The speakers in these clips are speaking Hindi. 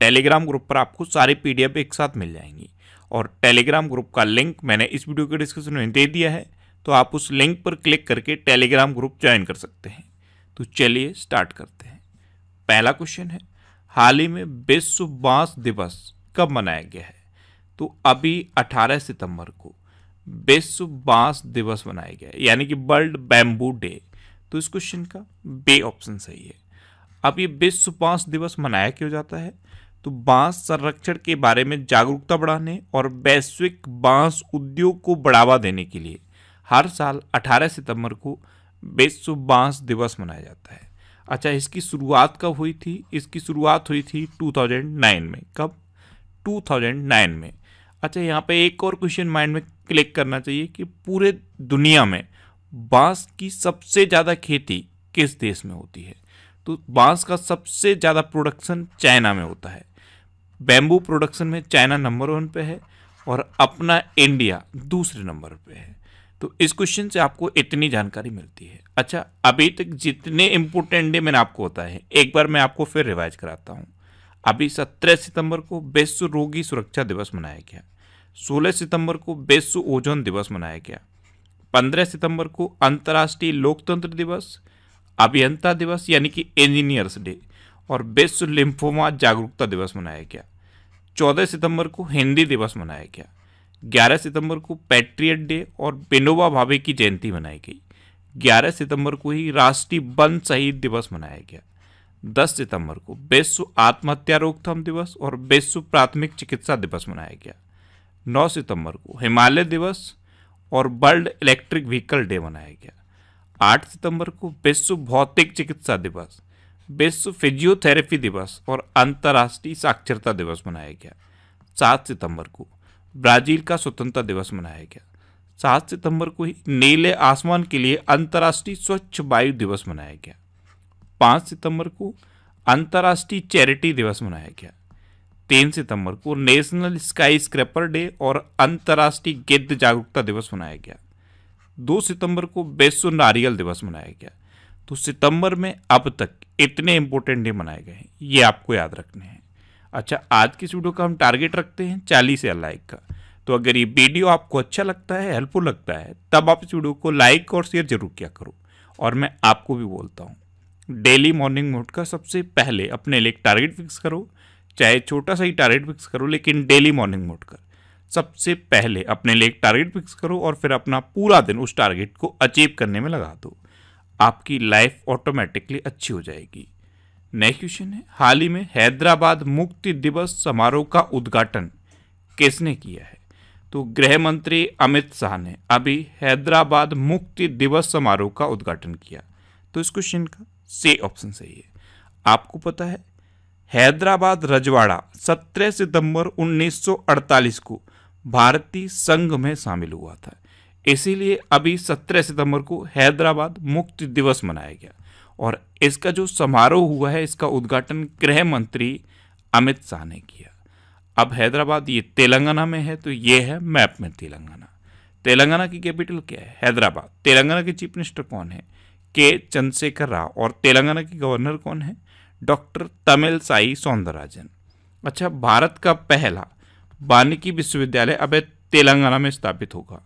टेलीग्राम ग्रुप पर आपको सारे पी एक साथ मिल जाएंगी और टेलीग्राम ग्रुप का लिंक मैंने इस वीडियो के डिस्क्रिप्शन में दे दिया है तो आप उस लिंक पर क्लिक करके टेलीग्राम ग्रुप ज्वाइन कर सकते हैं तो चलिए स्टार्ट करते हैं पहला क्वेश्चन है हाल ही में विश्व बांस दिवस कब मनाया गया है तो अभी 18 सितंबर को विश्व बांस दिवस मनाया गया यानी कि वर्ल्ड बैम्बू डे तो इस क्वेश्चन का बे ऑप्शन सही है अब ये विश्व बांस दिवस मनाया क्यों जाता है तो बांस संरक्षण के बारे में जागरूकता बढ़ाने और वैश्विक बांस उद्योग को बढ़ावा देने के लिए हर साल 18 सितंबर को विश्व बांस दिवस मनाया जाता है अच्छा इसकी शुरुआत कब हुई थी इसकी शुरुआत हुई थी 2009 में कब 2009 में अच्छा यहाँ पे एक और क्वेश्चन माइंड में क्लिक करना चाहिए कि पूरे दुनिया में बांस की सबसे ज़्यादा खेती किस देश में होती है तो बांस का सबसे ज़्यादा प्रोडक्शन चाइना में होता है बैम्बू प्रोडक्शन में चाइना नंबर वन पे है और अपना इंडिया दूसरे नंबर पे है तो इस क्वेश्चन से आपको इतनी जानकारी मिलती है अच्छा अभी तक जितने इम्पोर्टेंट डे मैंने आपको होता है एक बार मैं आपको फिर रिवाइज कराता हूँ अभी सत्रह सितंबर को विश्व रोगी सुरक्षा दिवस मनाया गया सोलह सितंबर को विश्व ओजोन दिवस मनाया गया पंद्रह सितंबर को अंतर्राष्ट्रीय लोकतंत्र दिवस अभियंता दिवस यानी कि इंजीनियर्स डे और विश्व लिम्फोमा जागरूकता दिवस मनाया गया चौदह सितंबर को हिंदी दिवस मनाया गया ग्यारह सितंबर को पैट्रियट डे और बिनोबा भावे की जयंती मनाई गई ग्यारह सितंबर को ही राष्ट्रीय वन शहीद दिवस मनाया गया दस सितंबर को विश्व आत्महत्या रोकथाम दिवस और विश्व प्राथमिक चिकित्सा दिवस मनाया गया नौ सितंबर को हिमालय दिवस और वर्ल्ड इलेक्ट्रिक व्हीकल डे मनाया गया आठ सितंबर को विश्व भौतिक चिकित्सा दिवस विश्व फिजियोथेरेपी दिवस और अंतर्राष्ट्रीय साक्षरता दिवस मनाया गया सात सितंबर को ब्राजील का स्वतंत्रता दिवस मनाया गया सात सितंबर को ही नीले आसमान के लिए अंतर्राष्ट्रीय स्वच्छ वायु दिवस मनाया गया पाँच सितंबर को अंतर्राष्ट्रीय चैरिटी दिवस मनाया गया तीन सितंबर को नेशनल स्काई स्क्रैपर डे और अंतर्राष्ट्रीय गिद्ध जागरूकता दिवस मनाया गया दो सितंबर को विश्व नारियल दिवस मनाया गया तो सितंबर में अब तक इतने इंपॉर्टेंट डे मनाए गए हैं ये आपको याद रखने हैं अच्छा आज की वीडियो का हम टारगेट रखते हैं चालीस या लाइक का तो अगर ये वीडियो आपको अच्छा लगता है हेल्पफुल लगता है तब आप इस वीडियो को लाइक और शेयर जरूर किया करो और मैं आपको भी बोलता हूँ डेली मॉर्निंग मोड का सबसे पहले अपने लिए टारगेट फिक्स करो चाहे छोटा सा ही टारगेट फिक्स करो लेकिन डेली मॉर्निंग मोड का सबसे पहले अपने लिए एक टारगेट फिक्स करो और फिर अपना पूरा दिन उस टारगेट को अचीव करने में लगा दो आपकी लाइफ ऑटोमेटिकली अच्छी हो जाएगी नेक्स्ट क्वेश्चन है हाल ही में हैदराबाद मुक्ति दिवस समारोह का उद्घाटन किसने किया है तो गृह मंत्री अमित शाह ने अभी हैदराबाद मुक्ति दिवस समारोह का उद्घाटन किया तो इस क्वेश्चन का से ऑप्शन सही है आपको पता है हैदराबाद रजवाड़ा 17 सितंबर 1948 को भारतीय संघ में शामिल हुआ था इसीलिए अभी 17 सितंबर को हैदराबाद मुक्ति दिवस मनाया गया और इसका जो समारोह हुआ है इसका उद्घाटन गृह मंत्री अमित शाह ने किया अब हैदराबाद ये तेलंगाना में है तो ये है मैप में तेलंगाना तेलंगाना की कैपिटल क्या है हैदराबाद तेलंगाना के चीफ मिनिस्टर कौन है के चंद्रशेखर राव और तेलंगाना के गवर्नर कौन है डॉक्टर तमिल साई सौंदरराजन अच्छा भारत का पहला वानिकी विश्वविद्यालय अब तेलंगाना में स्थापित होगा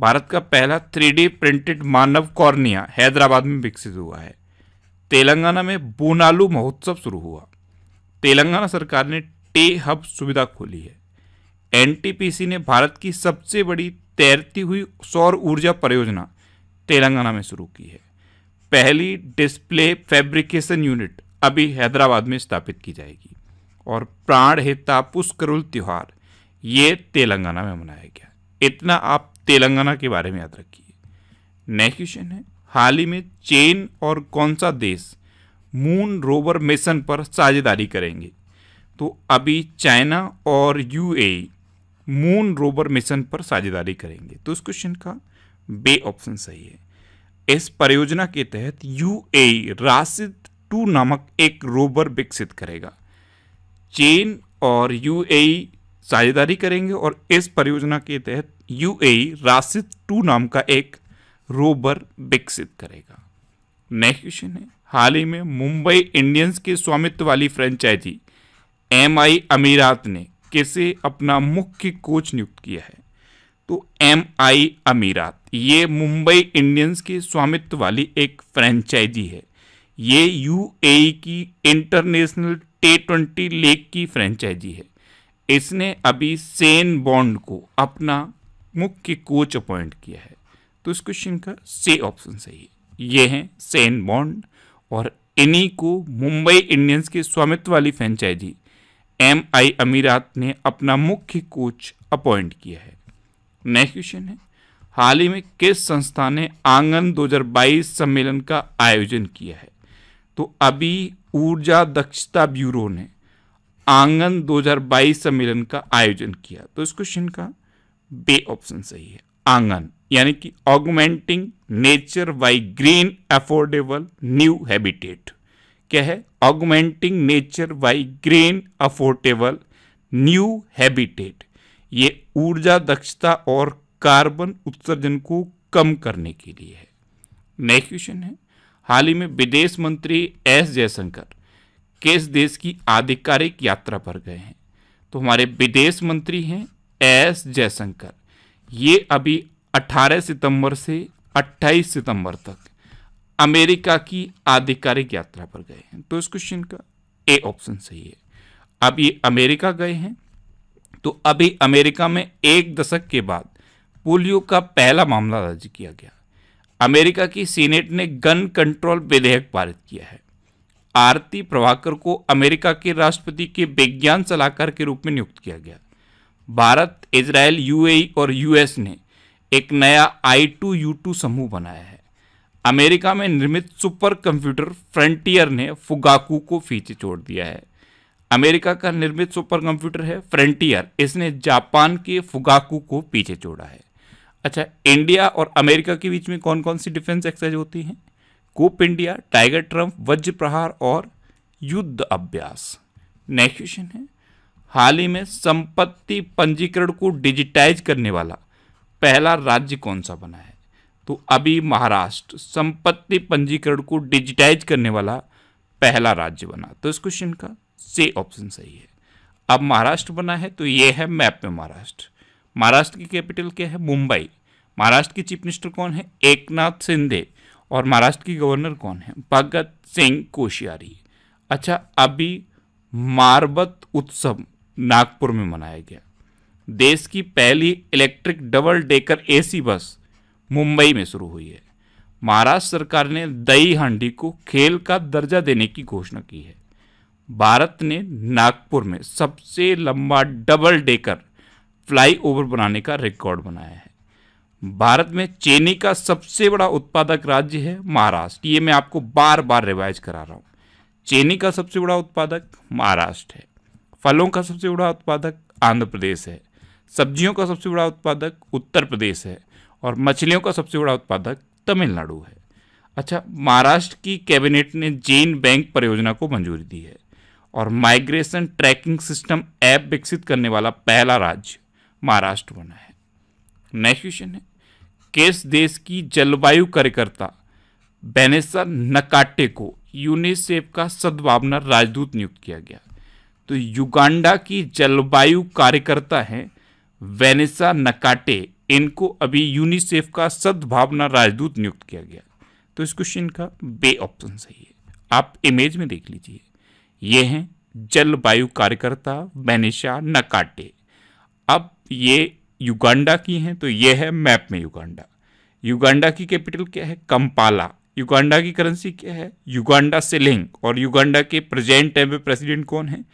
भारत का पहला थ्री प्रिंटेड मानव कॉर्निया हैदराबाद में विकसित हुआ है तेलंगाना में बोनालू महोत्सव शुरू हुआ तेलंगाना सरकार ने टे हब सुविधा खोली है एनटीपीसी ने भारत की सबसे बड़ी तैरती हुई सौर ऊर्जा परियोजना तेलंगाना में शुरू की है पहली डिस्प्ले फैब्रिकेशन यूनिट अभी हैदराबाद में स्थापित की जाएगी और प्राण हेता पुष्करुल त्यौहार ये तेलंगाना में मनाया गया इतना आप तेलंगाना के बारे में याद रखिए नेक्स्ट क्वेश्चन है हाल ही में चीन और कौन सा देश मून रोवर मिशन पर साझेदारी करेंगे तो अभी चाइना और यूएई मून रोवर मिशन पर साझेदारी करेंगे तो इस क्वेश्चन का बे ऑप्शन सही है इस परियोजना के तहत यूएई राशिद टू नामक एक रोवर विकसित करेगा चीन और यूएई साझेदारी करेंगे और इस परियोजना के तहत यूएई राशिद टू नाम का एक रोबर विकसित करेगा नेक्स्ट क्वेश्चन है हाल ही में मुंबई इंडियंस के स्वामित्व वाली फ्रेंचाइजी एम आई अमीरात ने किसे अपना मुख्य कोच नियुक्त किया है तो एम आई अमीरात ये मुंबई इंडियंस के स्वामित्व वाली एक फ्रेंचाइजी है ये यूएई की इंटरनेशनल टी ट्वेंटी लीग की फ्रेंचाइजी है इसने अभी सेन बॉन्ड को अपना मुख्य कोच अपॉइंट किया है तो इस क्वेश्चन का से ऑप्शन सही है ये हैं सेन बॉन्ड और इन्हीं को मुंबई इंडियंस के स्वामित्व वाली फ्रेंचाइजी एम आई अमीरात ने अपना मुख्य कोच अपॉइंट किया है नेक्स्ट क्वेश्चन है हाल ही में किस संस्था ने आंगन 2022 सम्मेलन का आयोजन किया है तो अभी ऊर्जा दक्षता ब्यूरो ने आंगन 2022 सम्मेलन का आयोजन किया तो इस क्वेश्चन का बे ऑप्शन सही है आंगन यानी कि augmenting nature by green affordable new habitat क्या है augmenting nature by green affordable new habitat ये ऊर्जा दक्षता और कार्बन उत्सर्जन को कम करने के लिए है नेक्स्ट क्वेश्चन है हाल ही में विदेश मंत्री एस जयशंकर किस देश की आधिकारिक यात्रा पर गए हैं तो हमारे विदेश मंत्री हैं एस जयशंकर ये अभी 18 सितंबर से 28 सितंबर तक अमेरिका की आधिकारिक यात्रा पर गए हैं तो इस क्वेश्चन का ए ऑप्शन सही है अब ये अमेरिका गए हैं तो अभी अमेरिका में एक दशक के बाद पोलियो का पहला मामला दर्ज किया गया अमेरिका की सीनेट ने गन कंट्रोल विधेयक पारित किया है आरती प्रभाकर को अमेरिका के राष्ट्रपति के विज्ञान सलाहकार के रूप में नियुक्त किया गया भारत इसराइल यूएई और यूएस ने एक नया आई टू यू टू समूह बनाया है अमेरिका में निर्मित सुपर कंप्यूटर फ्रंटियर ने फुगाकू को फीचे छोड़ दिया है अमेरिका का निर्मित सुपर कंप्यूटर है फ्रंटियर इसने जापान के फुगाकू को पीछे छोड़ा है अच्छा इंडिया और अमेरिका के बीच में कौन कौन सी डिफेंस एक्सरसाइज होती हैं कोप इंडिया टाइगर ट्रम्प वज्र प्रहार और युद्ध अभ्यास नेक्स्ट क्वेश्चन है हाल ही में संपत्ति पंजीकरण को डिजिटाइज करने वाला पहला राज्य कौन सा बना है तो अभी महाराष्ट्र संपत्ति पंजीकरण को डिजिटाइज करने वाला पहला राज्य बना तो इस क्वेश्चन का से ऑप्शन सही है अब महाराष्ट्र बना है तो ये है मैप में महाराष्ट्र महाराष्ट्र की कैपिटल क्या है मुंबई महाराष्ट्र के चीफ मिनिस्टर कौन है एकनाथ शिंदे और महाराष्ट्र की गवर्नर कौन है भगत सिंह कोश्यारी अच्छा अभी मारबत उत्सव नागपुर में मनाया गया देश की पहली electric double decker AC bus Mumbai में शुरू हुई है महाराष्ट्र सरकार ने दही हांडी को खेल का दर्जा देने की घोषणा की है भारत ने नागपुर में सबसे लंबा डबल डेकर फ्लाईओवर बनाने का रिकॉर्ड बनाया है भारत में चीनी का सबसे बड़ा उत्पादक राज्य है महाराष्ट्र ये मैं आपको बार बार रिवाइज करा रहा हूँ चीनी का सबसे बड़ा उत्पादक महाराष्ट्र है फलों का सबसे बड़ा उत्पादक आंध्र प्रदेश है सब्जियों का सबसे बड़ा उत्पादक उत्तर प्रदेश है और मछलियों का सबसे बड़ा उत्पादक तमिलनाडु है अच्छा महाराष्ट्र की कैबिनेट ने जेन बैंक परियोजना को मंजूरी दी है और माइग्रेशन ट्रैकिंग सिस्टम ऐप विकसित करने वाला पहला राज्य महाराष्ट्र बना है नेक्स्ट क्वेश्चन है किस देश की जलवायु कार्यकर्ता बेनेसर नकाटे को यूनिसेफ का सद्भावना राजदूत नियुक्त किया गया तो युगांडा की जलवायु कार्यकर्ता हैं वेनेसा नकाटे इनको अभी यूनिसेफ का सद्भावना राजदूत नियुक्त किया गया तो इस क्वेश्चन का बे ऑप्शन सही है आप इमेज में देख लीजिए ये हैं जलवायु कार्यकर्ता वेनेशा नकाटे अब ये युगांडा की हैं तो ये है मैप में युगांडा युगांडा की कैपिटल क्या है कंपाला युगांडा की करेंसी क्या है युगांडा सिलिंग और युगांडा के प्रेजेंट टाइम में प्रेसिडेंट कौन है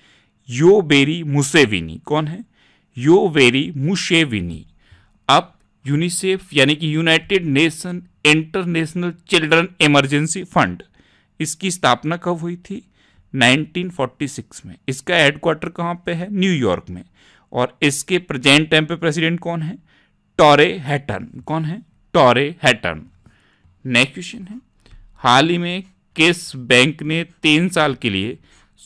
यो बेरी मुसेविनी कौन है यो बेरी मुशेविनी अब यूनिसेफ यानी कि United Nation International Children Emergency Fund इसकी स्थापना कब हुई थी 1946 में इसका हेडक्वार्टर कहाँ पे है न्यूयॉर्क में और इसके प्रेजेंट टाइम पे प्रेसिडेंट कौन है टॉरे हैटर्न कौन है टॉरे हैटर्न नेक्स्ट क्वेश्चन है हाल ही में किस बैंक ने तीन साल के लिए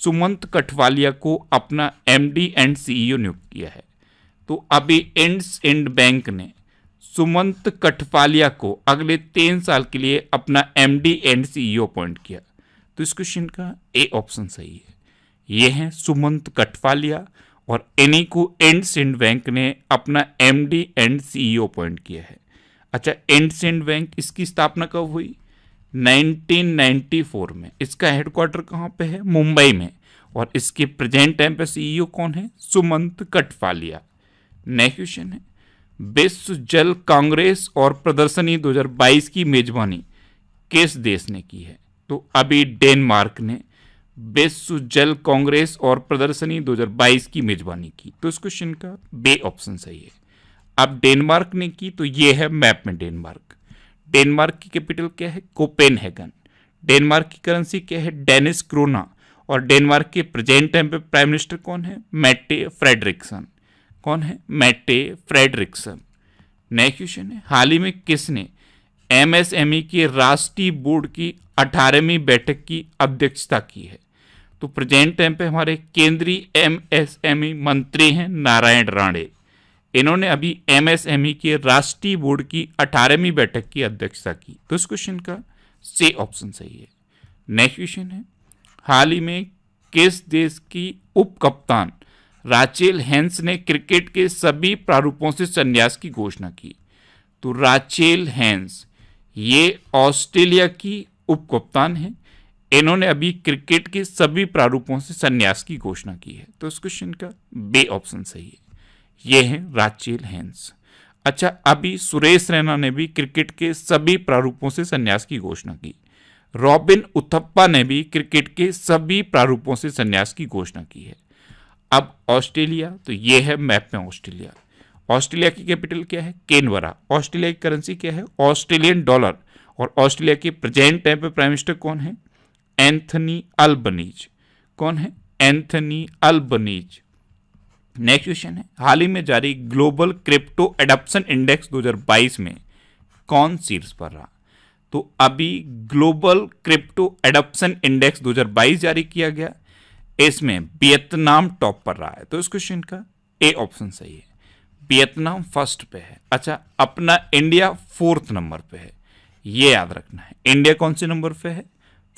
सुमंत कठवालिया को अपना एमडी एंड सीईओ नियुक्त किया है तो अभी इंड्स इंड बैंक ने सुमंत कठवालिया को अगले तीन साल के लिए अपना एमडी एंड सीईओ अपॉइंट किया तो इस क्वेश्चन का ए ऑप्शन सही है ये है सुमंत कठवालिया और एनी एंड सेंड बैंक ने अपना एमडी एंड सीईओ अपॉइंट किया है अच्छा एंड सेंड बैंक इसकी स्थापना कब हुई 1994 में इसका हेडक्वार्टर कहाँ पे है मुंबई में और इसके प्रेजेंट टाइम पे सीईओ e कौन है सुमंत कटवालिया नेक्स्ट क्वेश्चन है विश्व जल कांग्रेस और प्रदर्शनी 2022 की मेजबानी किस देश ने की है तो अभी डेनमार्क ने बेसु जल कांग्रेस और प्रदर्शनी 2022 की मेजबानी की तो इस क्वेश्चन का बे ऑप्शन सही है अब डेनमार्क ने की तो ये है मैप में डेनमार्क डेनमार्क की कैपिटल क्या है हैगन डेनमार्क की करेंसी क्या है डेनिस क्रोना और डेनमार्क के प्रेजेंट टाइम पे प्राइम मिनिस्टर कौन है मैटे फ्रेडरिक्सन कौन है मैटे फ्रेडरिक्सन नेक्स्ट क्वेश्चन है हाल ही में किसने एमएसएमई e के राष्ट्रीय बोर्ड की अठारहवीं बैठक की अध्यक्षता की है तो प्रेजेंट टाइम पे हमारे केंद्रीय एमएसएमई e मंत्री हैं नारायण राणे इन्होंने अभी एमएसएमई e के राष्ट्रीय बोर्ड की अठारहवीं बैठक की अध्यक्षता की तो इस क्वेश्चन का से ऑप्शन सही है नेक्स्ट क्वेश्चन है हाल ही में किस देश की उप कप्तान राचेल हैंस ने क्रिकेट के सभी प्रारूपों से संन्यास की घोषणा की तो राचेल हैंस ये ऑस्ट्रेलिया की उप कप्तान है इन्होंने अभी क्रिकेट के सभी प्रारूपों से संन्यास की घोषणा की है तो इस क्वेश्चन का बे ऑप्शन सही है ये है राचेल हैंस अच्छा अभी सुरेश रैना ने भी क्रिकेट के सभी प्रारूपों से संन्यास की घोषणा की रॉबिन उथप्पा ने भी क्रिकेट के सभी प्रारूपों से संन्यास की घोषणा की है अब ऑस्ट्रेलिया तो ये है मैप में ऑस्ट्रेलिया ऑस्ट्रेलिया की कैपिटल क्या है केनवरा ऑस्ट्रेलिया की करेंसी क्या है ऑस्ट्रेलियन डॉलर और ऑस्ट्रेलिया के प्रेजेंट टाइम पे प्राइम मिनिस्टर कौन है एंथनी अल्बनीज कौन है एंथनी अल्बनीज नेक्स्ट क्वेश्चन है हाल ही में जारी ग्लोबल क्रिप्टो एडप्शन इंडेक्स 2022 में कौन शीर्ष पर रहा तो अभी ग्लोबल क्रिप्टो एडप्शन इंडेक्स 2022 जारी किया गया इसमें वियतनाम टॉप पर रहा है तो इस क्वेश्चन का ए ऑप्शन सही है वियतनाम फर्स्ट पे है अच्छा अपना इंडिया फोर्थ नंबर पे है ये याद रखना है इंडिया कौन से नंबर पे है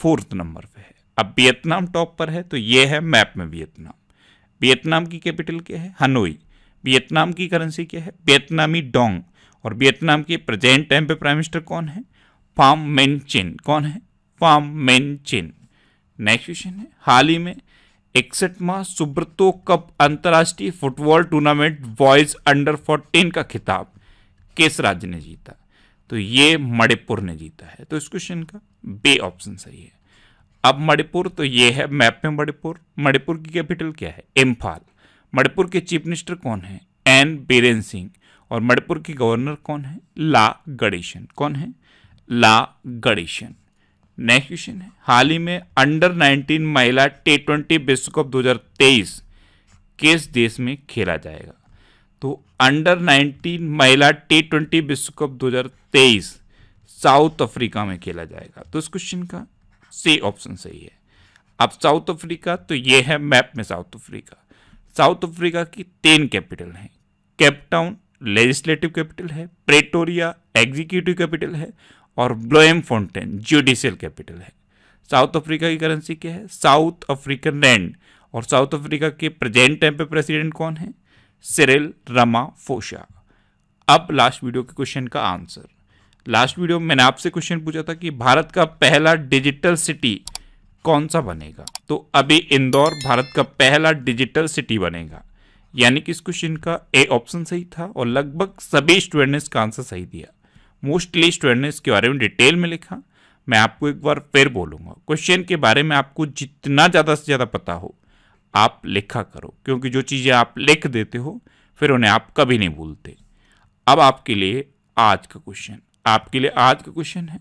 फोर्थ नंबर पे है अब वियतनाम टॉप पर है तो ये है मैप में वियतनाम वियतनाम की कैपिटल क्या है हनोई वियतनाम की करेंसी क्या है वियतनामी डोंग और वियतनाम के प्रेजेंट टाइम पे प्राइम मिनिस्टर कौन है फाम मेन चिन कौन है Pham Minh Chinh next question है हाल ही में इकसठवा सुब्रतो कप अंतर्राष्ट्रीय football tournament boys under fourteen का खिताब किस राज्य ने जीता तो ये मणिपुर ने जीता है तो इस क्वेश्चन का बे ऑप्शन सही है अब मणिपुर तो ये है मैप में मणिपुर मणिपुर की कैपिटल क्या है इम्फाल मणिपुर के चीफ मिनिस्टर कौन है एन बीरेन सिंह और मणिपुर की गवर्नर कौन है ला गणेशन कौन है ला गणेशन नेक्स्ट क्वेश्चन है हाल ही में अंडर 19 महिला टी ट्वेंटी विश्व कप दो किस देश में खेला जाएगा तो अंडर 19 महिला टी ट्वेंटी विश्व कप 2023 साउथ अफ्रीका में खेला जाएगा तो इस क्वेश्चन का सी ऑप्शन सही है अब साउथ अफ्रीका तो ये है मैप में साउथ अफ्रीका साउथ अफ्रीका की तीन कैपिटल हैं केपटाउन लेजिस्लेटिव कैपिटल है प्रेटोरिया एग्जीक्यूटिव कैपिटल है और ब्लोएम फाउंटेन ज्यूडिशियल कैपिटल है साउथ अफ्रीका की करेंसी क्या है साउथ अफ्रीकन लैंड और साउथ अफ्रीका के प्रेजेंट टाइम पे प्रेसिडेंट कौन है Cyril Ramaphosa last video के क्वेश्चन का आंसर लास्ट वीडियो में मैंने आपसे क्वेश्चन पूछा था कि भारत का पहला डिजिटल सिटी कौन सा बनेगा तो अभी इंदौर भारत का पहला डिजिटल सिटी बनेगा यानी कि इस क्वेश्चन का ए ऑप्शन सही था और लगभग सभी स्टूडेंट ने इसका आंसर सही दिया मोस्टली स्टूडेंट ने इसके बारे में डिटेल में लिखा मैं आपको एक बार फिर बोलूंगा क्वेश्चन के बारे में आपको जितना ज़्यादा से ज़्यादा पता हो आप लिखा करो क्योंकि जो चीज़ें आप लिख देते हो फिर उन्हें आप कभी नहीं भूलते अब आपके लिए आज का क्वेश्चन आपके लिए आज का क्वेश्चन है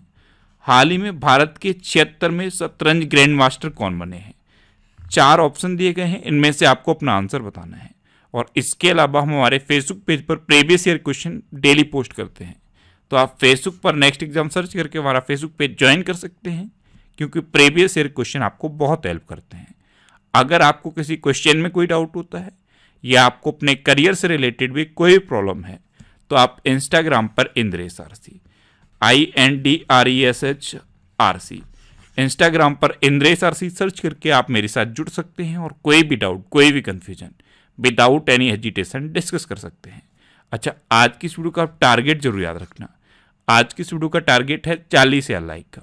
हाल ही में भारत के छिहत्तर में शतरंज ग्रैंड मास्टर कौन बने हैं चार ऑप्शन दिए गए हैं इनमें से आपको अपना आंसर बताना है और इसके अलावा हम हमारे फेसबुक पेज पर previous year question daily post करते हैं तो आप फेसबुक पर नेक्स्ट एग्जाम सर्च करके हमारा फेसबुक पेज ज्वाइन कर सकते हैं क्योंकि प्रीवियस ईयर क्वेश्चन आपको बहुत हेल्प करते हैं अगर आपको किसी क्वेश्चन में कोई डाउट होता है या आपको अपने करियर से रिलेटेड भी कोई प्रॉब्लम है तो आप इंस्टाग्राम पर Indresh R C I N D R E S H R C Instagram पर इंद्रेश आर सी सर्च करके आप मेरे साथ जुड़ सकते हैं और कोई भी डाउट कोई भी confusion without any hesitation discuss कर सकते हैं अच्छा आज की वीडियो का टारगेट जरूर याद रखना आज की वीडियो का टारगेट है चालीस या लाइक का